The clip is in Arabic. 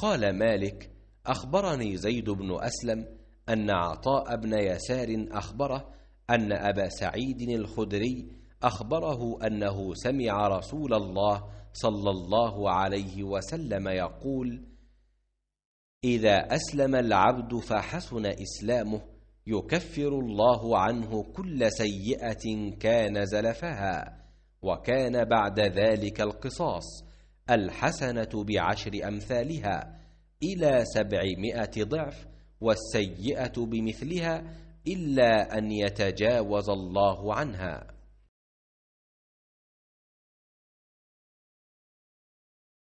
قال مالك أخبرني زيد بن أسلم أن عطاء بن يسار أخبره أن أبا سعيد الخدري أخبره أنه سمع رسول الله صلى الله عليه وسلم يقول إذا أسلم العبد فحسن إسلامه يكفر الله عنه كل سيئة كان زلفها وكان بعد ذلك القصاص الحسنة بعشر أمثالها إلى سبعمائة ضعف والسيئة بمثلها إلا أن يتجاوز الله عنها